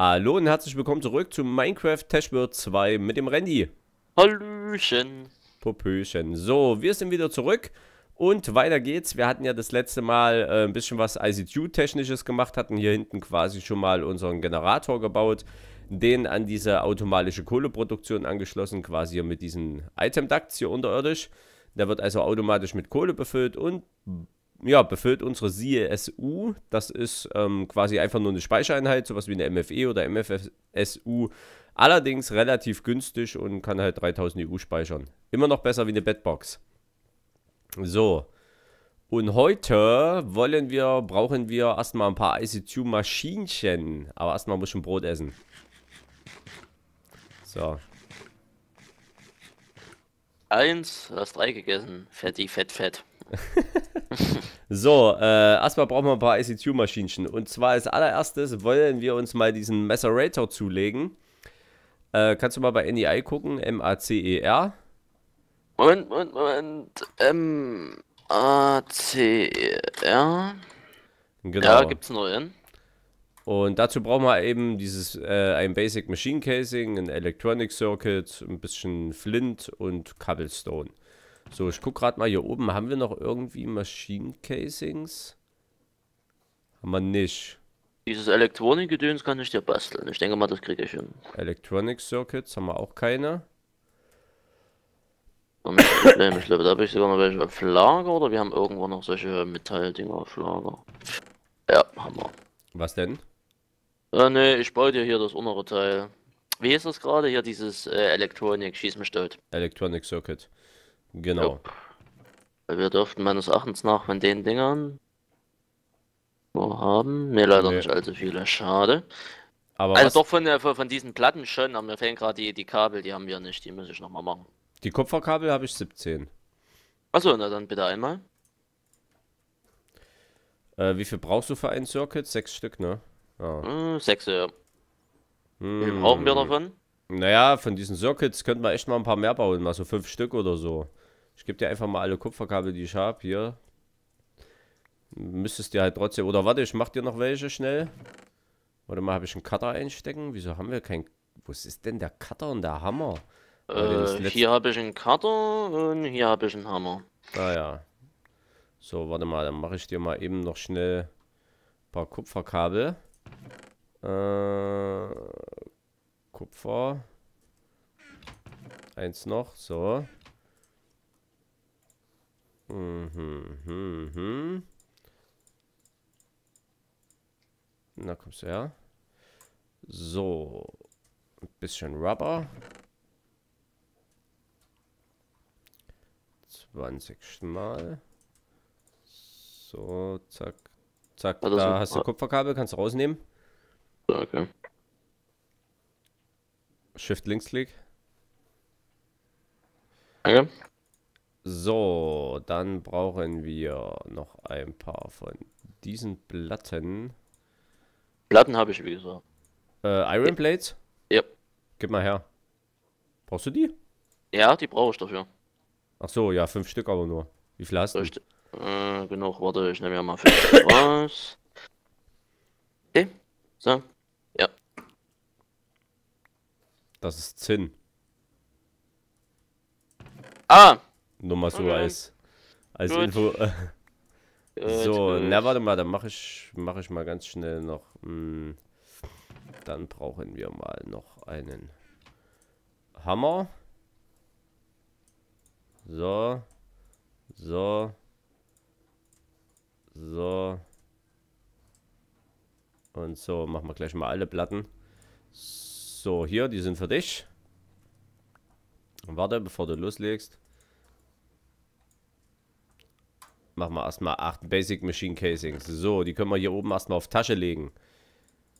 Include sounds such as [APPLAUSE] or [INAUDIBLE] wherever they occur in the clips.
Hallo und herzlich willkommen zurück zu Minecraft Tashbird 2 mit dem Randy. Hallöchen. Popöchen. So, wir sind wieder zurück und weiter geht's. Wir hatten ja das letzte Mal äh, ein bisschen was ICQ-Technisches gemacht, hatten hier hinten quasi schon mal unseren Generator gebaut, den an diese automatische Kohleproduktion angeschlossen, quasi hier mit diesen Item-Ducts hier unterirdisch. Der wird also automatisch mit Kohle befüllt und ja, befüllt unsere SIE-SU. Das ist ähm, quasi einfach nur eine Speichereinheit, sowas wie eine MFE oder MFSU. Allerdings relativ günstig und kann halt 3000 EU speichern. Immer noch besser wie eine Bedbox. So. Und heute wollen wir, brauchen wir erstmal ein paar ICQ-Maschinchen. Aber erstmal muss ich ein Brot essen. So. Eins, du hast drei gegessen. Fetti, fett, fett. [LAUGHS] so, äh, erstmal brauchen wir ein paar ICQ-Maschinchen. Und zwar als allererstes wollen wir uns mal diesen Messerator zulegen. Äh, kannst du mal bei NEI gucken? M-A-C-E-R. Moment, Moment, Moment. M-A-C-E-R. Genau. Ja, gibt's neuen. Und dazu brauchen wir eben dieses, äh, ein Basic Machine Casing, ein Electronic Circuit, ein bisschen Flint und Cobblestone. So, ich guck gerade mal hier oben. Haben wir noch irgendwie Machine casings Haben wir nicht. Dieses Elektronik-Gedöns kann ich dir basteln. Ich denke mal, das kriege ich hin. Electronic-Circuits haben wir auch keine. Problem. Ich glaube, da habe ich sogar noch welche auf Lager oder wir haben irgendwo noch solche Metalldinger auf Lager. Ja, haben wir. Was denn? Äh, ne, ich baue dir hier das untere Teil. Wie ist das gerade hier, dieses äh, Elektronik, schieß mich dort. Electronic Circuit. Genau. Ja. Wir dürften meines Erachtens nach von den Dingern wo haben. Ne, leider nee. nicht allzu viele. Schade. Aber also was... doch von, der, von diesen Platten schon, aber mir fehlen gerade die, die Kabel, die haben wir nicht, die muss ich nochmal machen. Die Kupferkabel habe ich 17. Achso, na dann bitte einmal. Äh, wie viel brauchst du für ein Circuit? Sechs Stück, ne? Ja. Ah. Hm, sechs, ja. Hm. Wie viel brauchen wir davon? Naja, von diesen Circuits könnten wir echt mal ein paar mehr bauen, mal so fünf Stück oder so. Ich gebe dir einfach mal alle Kupferkabel, die ich habe hier. Müsstest du halt trotzdem. Oder warte, ich mach dir noch welche schnell. Warte mal, habe ich einen Cutter einstecken? Wieso haben wir keinen. Was ist denn der Cutter und der Hammer? Äh, hier habe ich einen Cutter und hier habe ich einen Hammer. Ah ja. So, warte mal, dann mache ich dir mal eben noch schnell ein paar Kupferkabel. Äh, Kupfer. Eins noch, so. Mhm, mhm, mhm. Na, kommst du her. So. Ein bisschen Rubber. 20 Schmal. So, zack. Zack, also, da hast du Kupferkabel, kannst du rausnehmen. Ah, okay. Shift-Linksklick. Danke. Okay. So, dann brauchen wir noch ein paar von diesen Platten. Platten habe ich, wie gesagt. Äh, Iron ja. Blades? Ja. Gib mal her. Brauchst du die? Ja, die brauche ich dafür. Ach so, ja, fünf Stück aber nur. Wie viel hast du? Äh, genug, warte, ich nehme ja mal fünf [LAUGHS] raus. Okay, so, ja. Das ist Zinn. Ah, nur mal so okay. als, als Info. [LAUGHS] so, na warte mal, dann mache ich, mach ich mal ganz schnell noch. Mh, hm, dann brauchen wir mal noch einen Hammer. So. So. So. Und so machen wir gleich mal alle Platten. So, hier, die sind für dich. Warte, bevor du loslegst. Machen wir erstmal 8 Basic Machine Casings. So, die können wir hier oben erstmal auf Tasche legen.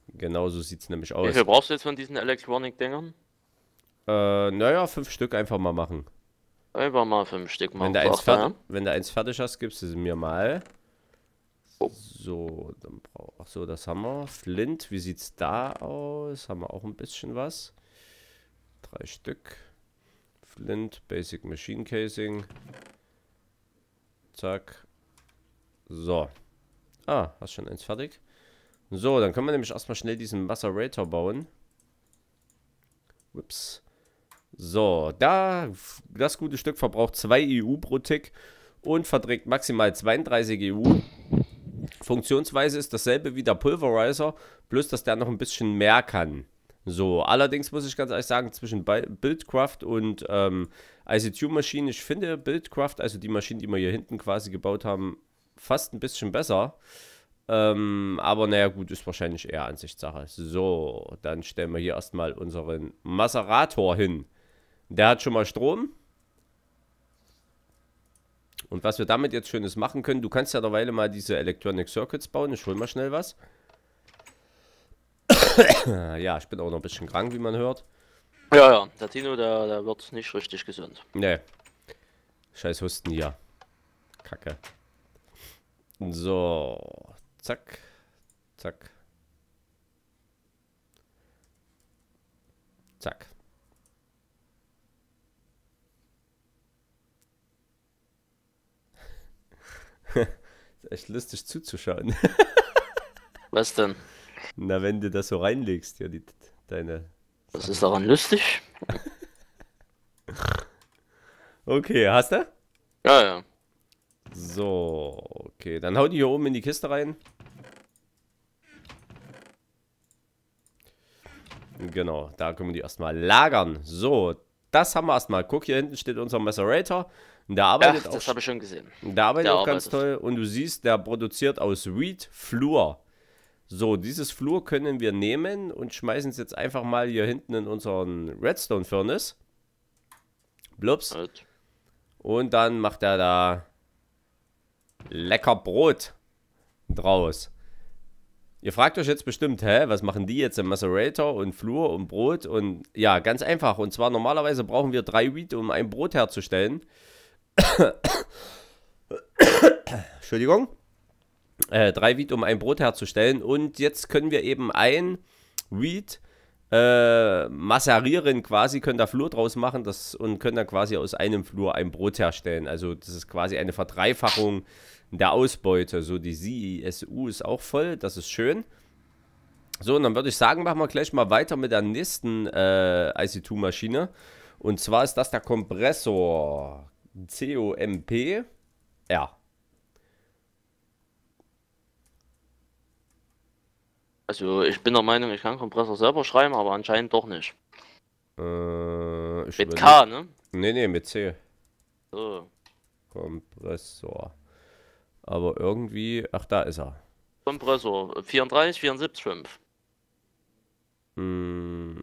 Genauso sieht es nämlich aus. Wie viel brauchst du jetzt von diesen Electronic-Dingern? Äh, naja, fünf Stück einfach mal machen. Einfach mal fünf Stück machen. Wenn du, eins fertig, wenn du eins fertig hast, gibst du sie mir mal. Oh. So, dann brauch, so, das haben wir. Flint, wie sieht's da aus? Haben wir auch ein bisschen was. Drei Stück. Flint, Basic Machine Casing. Zack. So. Ah, hast schon eins fertig. So, dann können wir nämlich erstmal schnell diesen Wasserator bauen. Ups. So, da das gute Stück verbraucht 2 EU pro Tick und verträgt maximal 32 EU. Funktionsweise ist dasselbe wie der Pulverizer, bloß dass der noch ein bisschen mehr kann. So, allerdings muss ich ganz ehrlich sagen, zwischen Buildcraft und ähm, ICQ-Maschinen, ich finde Buildcraft, also die Maschinen, die wir hier hinten quasi gebaut haben, fast ein bisschen besser. Ähm, aber naja, gut, ist wahrscheinlich eher Ansichtssache. So, dann stellen wir hier erstmal unseren Maserator hin. Der hat schon mal Strom. Und was wir damit jetzt Schönes machen können, du kannst ja derweil mal diese Electronic Circuits bauen. Ich hol mal schnell was. [COUGHS] ja, ich bin auch noch ein bisschen krank, wie man hört. Ja, ja, der Tino, der, der wird nicht richtig gesund. Nee. Scheiß Husten hier. Kacke. So, zack, zack. Zack. [LAUGHS] ist echt lustig zuzuschauen. [LAUGHS] Was denn? Na, wenn du das so reinlegst, ja, die, deine. Das Sachen. ist daran lustig? [LAUGHS] okay, hast du? Ja, ja. So, Okay, dann haut die hier oben in die Kiste rein. Genau, da können wir die erstmal lagern. So, das haben wir erstmal. Guck, hier hinten steht unser Macerator. Der arbeitet Ach, auch, das habe ich schon gesehen. Der arbeitet der auch arbeitet. ganz toll. Und du siehst, der produziert aus Wheat Flur. So, dieses Flur können wir nehmen und schmeißen es jetzt einfach mal hier hinten in unseren Redstone Furnace. Blups. Und dann macht er da lecker Brot draus. Ihr fragt euch jetzt bestimmt, hä, was machen die jetzt im Macerator und Flur und Brot? Und ja, ganz einfach. Und zwar normalerweise brauchen wir drei Wheat, um ein Brot herzustellen. [COUGHS] Entschuldigung. Äh, drei Wheat, um ein Brot herzustellen. Und jetzt können wir eben ein Wheat äh, masserieren quasi, können da Flur draus machen das, und können dann quasi aus einem Flur ein Brot herstellen. Also das ist quasi eine Verdreifachung der Ausbeute. So die CISU e ist auch voll, das ist schön. So, und dann würde ich sagen, machen wir gleich mal weiter mit der nächsten äh, IC2-Maschine. Und zwar ist das der Kompressor COMP. Ja, Also ich bin der Meinung, ich kann Kompressor selber schreiben, aber anscheinend doch nicht. Äh, mit K, ne? Ne, ne, mit C. So. Kompressor. Aber irgendwie, ach da ist er. Kompressor 34, 74, 5. Hm.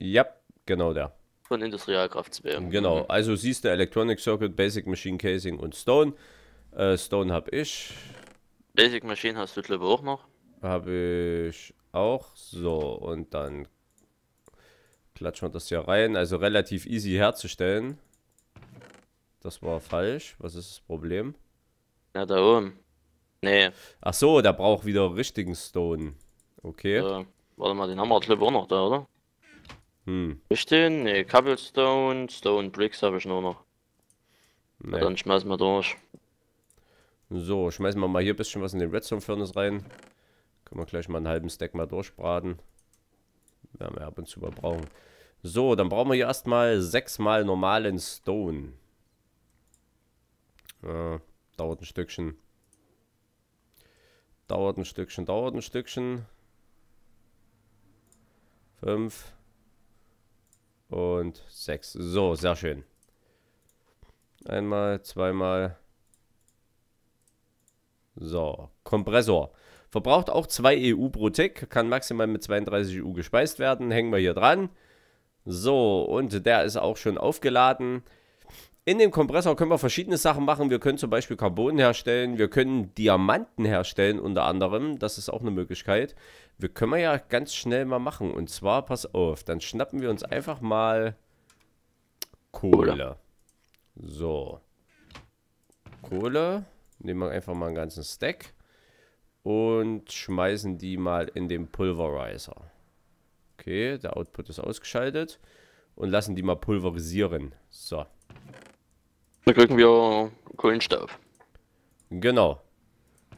Ja, genau der. Von Industrialkraft CBM. Genau, mhm. Genau, also siehst du Electronic Circuit, Basic Machine Casing und Stone. Äh, Stone hab ich. Basic Machine hast du glaube auch noch. Habe ich auch. So, und dann klatschen wir das hier rein. Also relativ easy herzustellen. Das war falsch. Was ist das Problem? Ja, da oben. Nee. Ach so, da braucht wieder richtigen Stone. Okay. So, warte mal, den haben wir glaube auch noch da, oder? Hm. Richtigen? Nee, Cobblestone, Stone Bricks habe ich nur noch. Nee. Dann schmeißen wir durch. So, schmeißen wir mal hier ein bisschen was in den Redstone Furnace rein. Können wir gleich mal einen halben Stack mal durchbraten. Werden wir ab und zu mal brauchen. So, dann brauchen wir hier erstmal sechsmal normalen Stone. Äh, dauert ein Stückchen. Dauert ein Stückchen, dauert ein Stückchen. Fünf. Und sechs. So, sehr schön. Einmal, zweimal. So, Kompressor. Verbraucht auch 2 EU pro Tick, kann maximal mit 32 EU gespeist werden. Hängen wir hier dran. So, und der ist auch schon aufgeladen. In dem Kompressor können wir verschiedene Sachen machen. Wir können zum Beispiel Carbon herstellen, wir können Diamanten herstellen unter anderem. Das ist auch eine Möglichkeit. Wir können wir ja ganz schnell mal machen. Und zwar, pass auf, dann schnappen wir uns einfach mal Kohle. Kohle. So. Kohle. Nehmen wir einfach mal einen ganzen Stack und schmeißen die mal in den Pulverizer. Okay, der Output ist ausgeschaltet und lassen die mal pulverisieren. So. Dann kriegen wir Kohlenstaub. Genau.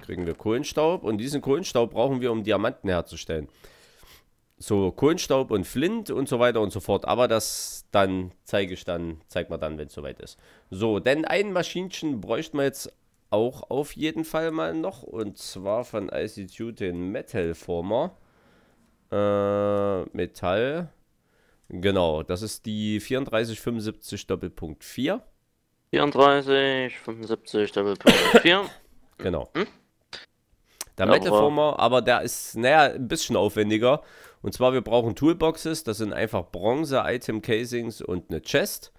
Kriegen wir Kohlenstaub und diesen Kohlenstaub brauchen wir, um Diamanten herzustellen. So, Kohlenstaub und Flint und so weiter und so fort. Aber das dann zeige ich dann, zeigt man dann, wenn es soweit ist. So, denn ein Maschinchen bräuchten wir jetzt auch auf jeden Fall mal noch. Und zwar von ICQ den Metal Former. Äh, Metall. Genau, das ist die 3475 Doppelpunkt 4. 3475 Doppelpunkt 4. [COUGHS] genau. Hm? Der ja, Metal Former, aber der ist, naja, ein bisschen aufwendiger. Und zwar, wir brauchen Toolboxes, das sind einfach Bronze, Item Casings und eine Chest.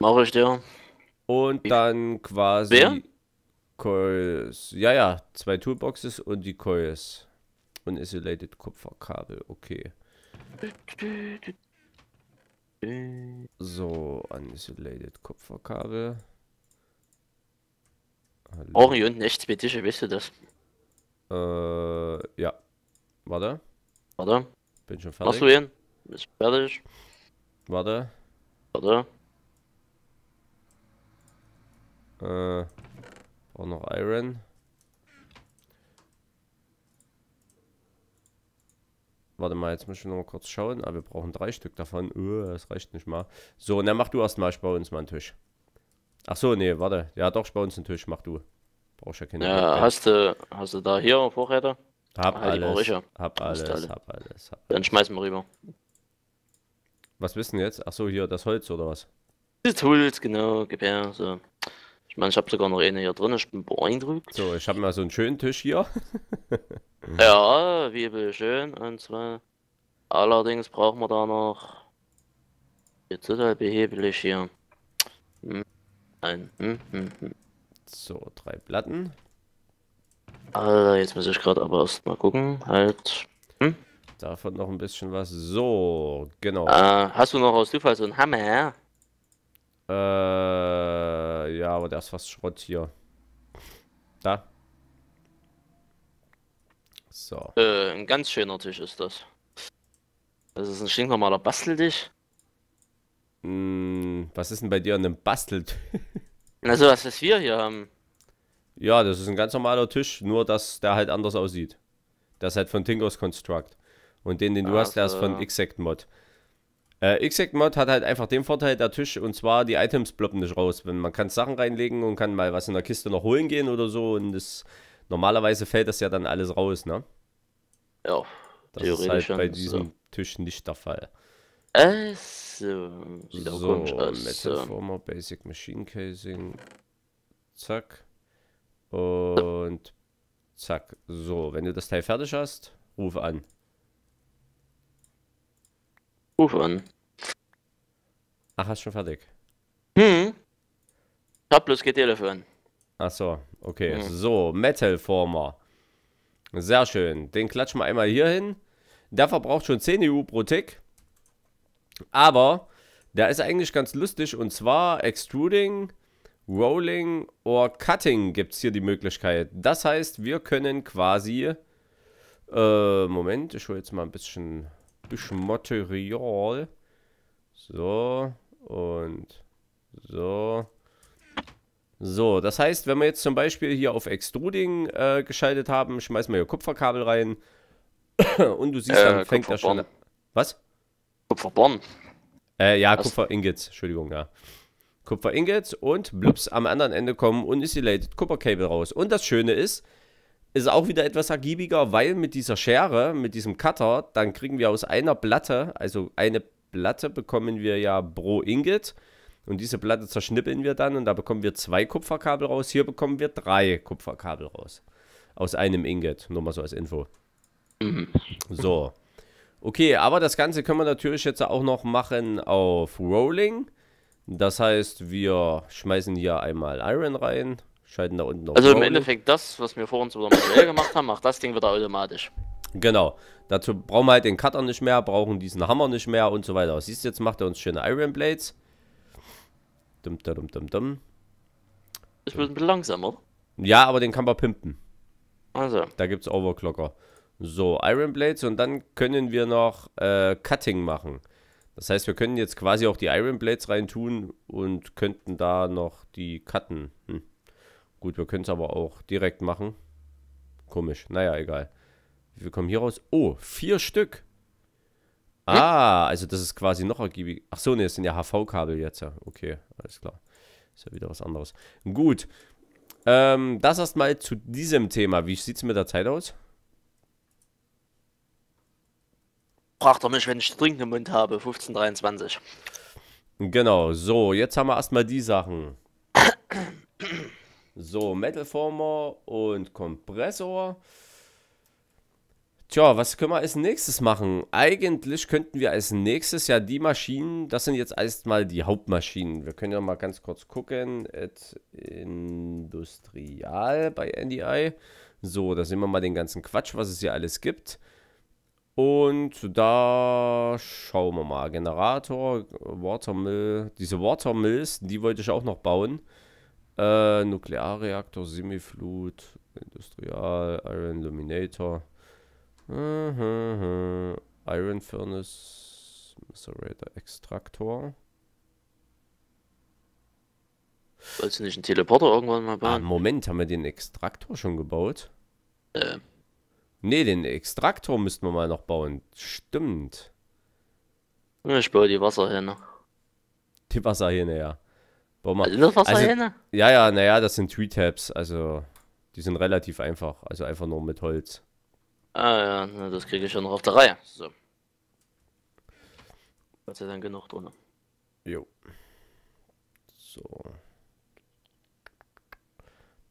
Mache ich dir. Und dann quasi. Wer? Coils. Ja, ja, zwei Toolboxes und die Coils. Und Isolated Kupferkabel, okay. So, Unisolated Kupferkabel. Hallo. Ori und Expedition, weißt du das? Äh, ja. Warte. Warte. Bin schon fertig. Machst du ihn? Ist fertig. Warte. Warte. Äh. Auch noch Iron. Warte mal, jetzt muss ich noch mal kurz schauen. Ah, wir brauchen drei Stück davon. Uh, das reicht nicht mal. So, dann mach du erstmal. Ich baue uns mal einen Tisch. Ach so, nee, warte. Ja, doch, ich baue uns einen Tisch. Mach du. Brauchst ja keine. Ja, hast du, hast du da hier Vorräte? Hab, ah, alles, ja. hab alles. Hab alles, hab alles. Dann schmeißen wir rüber. Was wissen jetzt? Ach so, hier das Holz oder was? Das Holz, genau, Gebär, so. Ich meine, ich habe sogar noch eine hier drin, ich bin beeindruckt. So, ich habe mal so einen schönen Tisch hier. [LAUGHS] ja, wie schön. Und zwar, allerdings brauchen wir da noch. Jetzt ist er behebelig hier. Hm, nein. Hm, hm, hm, So, drei Platten. Alter, also, jetzt muss ich gerade aber erst mal gucken. Halt. Hm? Davon noch ein bisschen was. So, genau. Äh, hast du noch aus Zufall so einen Hammer? Äh, ja, aber der ist fast Schrott hier. Da. So. Äh, ein ganz schöner Tisch ist das. Das ist ein stinknormaler Basteltisch. Mm, was ist denn bei dir an einem Basteltisch? Also, was, was wir hier haben. Ja, das ist ein ganz normaler Tisch, nur dass der halt anders aussieht. Das ist halt von Tinkers Construct. Und den, den du ah, hast, der so, ist von Exact Mod. Äh, Xsec-Mod hat halt einfach den Vorteil der Tisch und zwar die Items ploppen nicht raus. Man kann Sachen reinlegen und kann mal was in der Kiste noch holen gehen oder so und das, normalerweise fällt das ja dann alles raus, ne? Ja. Das ist halt bei diesem so. Tisch nicht der Fall. Also, so, Metal äh. Former, Basic Machine Casing, zack und zack. So, wenn du das Teil fertig hast, ruf an. Ruf an. Ach, hast du schon fertig? Hm. Ich hab bloß getelefon. Ach so, okay. Hm. So, Metal Former. Sehr schön. Den klatschen wir einmal hier hin. Der verbraucht schon 10 EU pro Tick. Aber der ist eigentlich ganz lustig. Und zwar Extruding, Rolling oder Cutting gibt es hier die Möglichkeit. Das heißt, wir können quasi... Äh, Moment, ich hole jetzt mal ein bisschen bisschen Material. So und so. So, das heißt, wenn wir jetzt zum Beispiel hier auf Extruding äh, geschaltet haben, schmeißen wir hier Kupferkabel rein [COUGHS] und du siehst, äh, dann fängt er schon an. Was? Kupferborn. Äh, ja, Kupfer-Ingots, Entschuldigung, ja. Kupfer-Ingots und blups, am anderen Ende kommen unisulated Kupferkabel raus. Und das Schöne ist, ist auch wieder etwas ergiebiger, weil mit dieser Schere, mit diesem Cutter, dann kriegen wir aus einer Platte, also eine Platte bekommen wir ja pro Ingot. Und diese Platte zerschnippeln wir dann und da bekommen wir zwei Kupferkabel raus. Hier bekommen wir drei Kupferkabel raus. Aus einem Ingot, nur mal so als Info. Mhm. So. Okay, aber das Ganze können wir natürlich jetzt auch noch machen auf Rolling. Das heißt, wir schmeißen hier einmal Iron rein. Schalten da unten auf. Also im Endeffekt das, was wir vorhin uns über manuell gemacht haben, macht das Ding wieder automatisch. Genau. Dazu brauchen wir halt den Cutter nicht mehr, brauchen diesen Hammer nicht mehr und so weiter. Siehst du, jetzt macht er uns schöne Iron Blades. Dum, dum, dum, dum. Ich bin ein bisschen langsamer. Ja, aber den kann man pimpen. Also. Da gibt es Overclocker. So, Iron Blades und dann können wir noch äh, Cutting machen. Das heißt, wir können jetzt quasi auch die Iron Blades reintun und könnten da noch die cutten. Hm. Gut, wir können es aber auch direkt machen. Komisch. Naja, egal. Wir kommen hier raus. Oh, vier Stück. Ah, also das ist quasi noch ergiebig. Ach so, ne, das sind ja HV-Kabel jetzt. ja. Okay, alles klar. Ist ja wieder was anderes. Gut. Ähm, das erstmal zu diesem Thema. Wie sieht es mit der Zeit aus? Braucht er mich, wenn ich Trinken im Mund habe. 15,23. Genau, so. Jetzt haben wir erstmal die Sachen. So, Metal Former und Kompressor. Tja, was können wir als nächstes machen? Eigentlich könnten wir als nächstes ja die Maschinen, das sind jetzt erstmal die Hauptmaschinen. Wir können ja mal ganz kurz gucken. At Industrial bei NDI. So, da sehen wir mal den ganzen Quatsch, was es hier alles gibt. Und da schauen wir mal. Generator, Watermill. Diese Watermills, die wollte ich auch noch bauen. Äh, Nuklearreaktor, Semiflut, Industrial, Iron Dominator. Uh mhm, -huh. Mhm. Iron Furnace, Macerator, Extractor. Wolltest du nicht einen Teleporter irgendwann mal bauen? Ah, Moment, haben wir den Extraktor schon gebaut? Äh. Ne, den Extraktor müssten wir mal noch bauen. Stimmt. Ich baue die Wasserhähne. Die Wasserhähne, ja. Boah, also das war's also, ne? Ja, ja, naja, das sind Tree-Tabs, also die sind relativ einfach, also einfach nur mit Holz. Ah ja, das kriege ich schon noch auf der Reihe. So. Hat sei dann genug drin. Jo. So.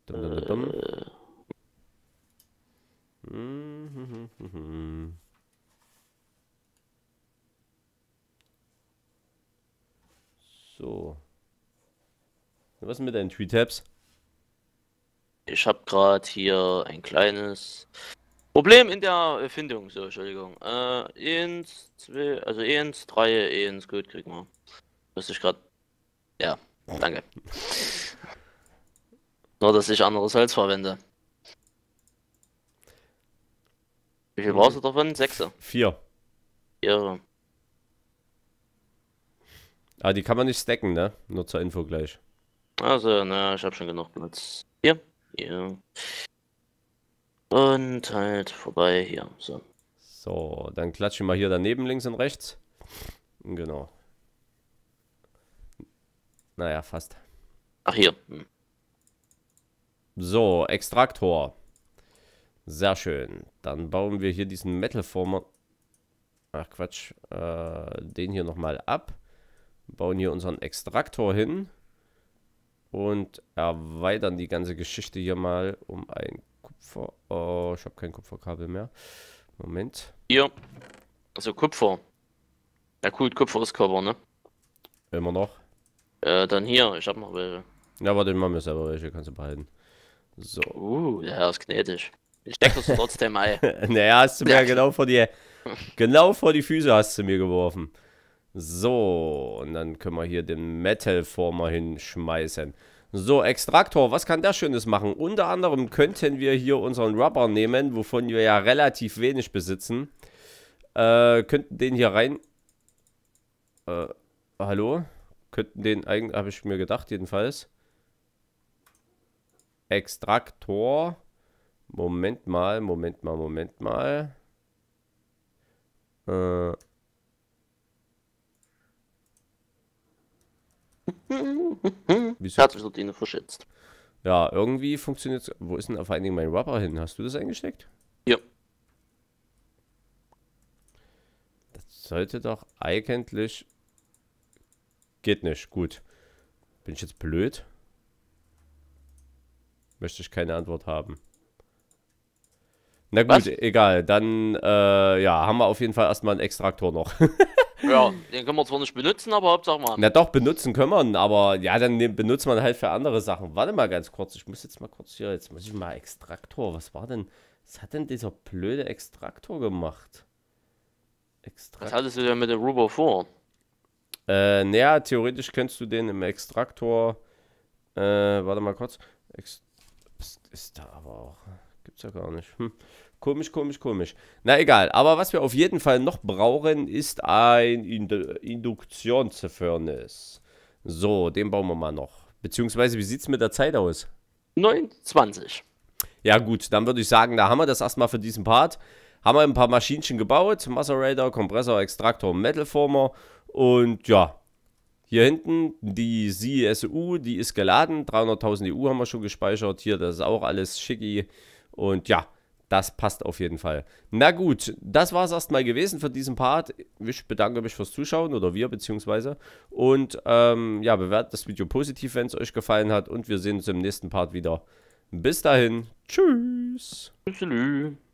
Dum, dum, dum. Äh. hm, -hmm. Was ist mit deinen Tweetabs? Ich habe gerade hier ein kleines Problem in der Erfindung. So, Entschuldigung. Äh, eins, zwei, also eins, drei, eins, gut, kriegen wir. Müsste ich gerade. Ja, danke. [LAUGHS] Nur, dass ich anderes Holz verwende. Wie viel brauchst du davon? Sechse? Vier. Vier. Ah, die kann man nicht stacken, ne? Nur zur Info gleich. Also, na, ich habe schon genug Platz. Hier, hier. Und halt vorbei hier. So. So, dann klatsche ich mal hier daneben links und rechts. Genau. Naja, fast. Ach, hier. Hm. So, Extraktor. Sehr schön. Dann bauen wir hier diesen Metal Former. Ach Quatsch. Äh, den hier nochmal ab. Bauen hier unseren Extraktor hin und erweitern die ganze Geschichte hier mal um ein Kupfer. Oh, ich habe kein Kupferkabel mehr. Moment. Hier. Also Kupfer. Ja gut, Kupfer ist Körper, ne? Immer noch. Äh, dann hier, ich habe noch welche. Ja, warte, ich mach mir selber welche, kannst du behalten. So. Uh, der ist gnädig. Ich steck das trotzdem ein. [LAUGHS] naja, hast du mir ja. [LAUGHS] genau vor die, genau vor die Füße hast du mir geworfen. So, und dann können wir hier den Metal Former hinschmeißen. So, Extraktor, was kann der Schönes machen? Unter anderem könnten wir hier unseren Rubber nehmen, wovon wir ja relativ wenig besitzen. Äh, könnten den hier rein... Äh, hallo? Könnten den eigentlich, habe ich mir gedacht jedenfalls. Extraktor. Moment mal, Moment mal, Moment mal. Äh... Wieso? Herzroutine verschätzt. Ja, irgendwie funktioniert es. Wo ist denn auf allen Dingen mein Rubber hin? Hast du das eingesteckt? Ja. Das sollte doch eigentlich. Geht nicht. Gut. Bin ich jetzt blöd? Möchte ich keine Antwort haben. Na gut, Was? egal. Dann, äh, ja, haben wir auf jeden Fall erstmal einen Extraktor noch. [LAUGHS] Ja, den können wir zwar nicht benutzen, aber Hauptsache mal. Na doch, benutzen können wir ihn, aber ja, dann ne, benutzt man halt für andere Sachen. Warte mal ganz kurz, ich muss jetzt mal kurz hier, jetzt muss ich mal Extraktor, was war denn, was hat denn dieser blöde Extraktor gemacht? Extraktor. Was hattest du denn mit dem Rubo vor? Äh, naja, theoretisch könntest du den im Extraktor, äh, warte mal kurz, Ex ist da aber auch, gibt's ja gar nicht, hm. Komisch, komisch, komisch. Na egal, aber was wir auf jeden Fall noch brauchen, ist ein Indu Induktionsfurnace. So, den bauen wir mal noch. Beziehungsweise, wie sieht es mit der Zeit aus? 29. Ja gut, dann würde ich sagen, da haben wir das erstmal für diesen Part. Haben wir ein paar Maschinchen gebaut. Macerator, Kompressor, Extraktor, Metalformer. Und ja, hier hinten die CSU, die ist geladen. 300.000 EU haben wir schon gespeichert. Hier, das ist auch alles schicki. Und ja, das passt auf jeden Fall. Na gut, das war es erstmal gewesen für diesen Part. Ich bedanke mich fürs Zuschauen oder wir beziehungsweise. Und ähm, ja, bewertet das Video positiv, wenn es euch gefallen hat. Und wir sehen uns im nächsten Part wieder. Bis dahin. Tschüss. Tschüss.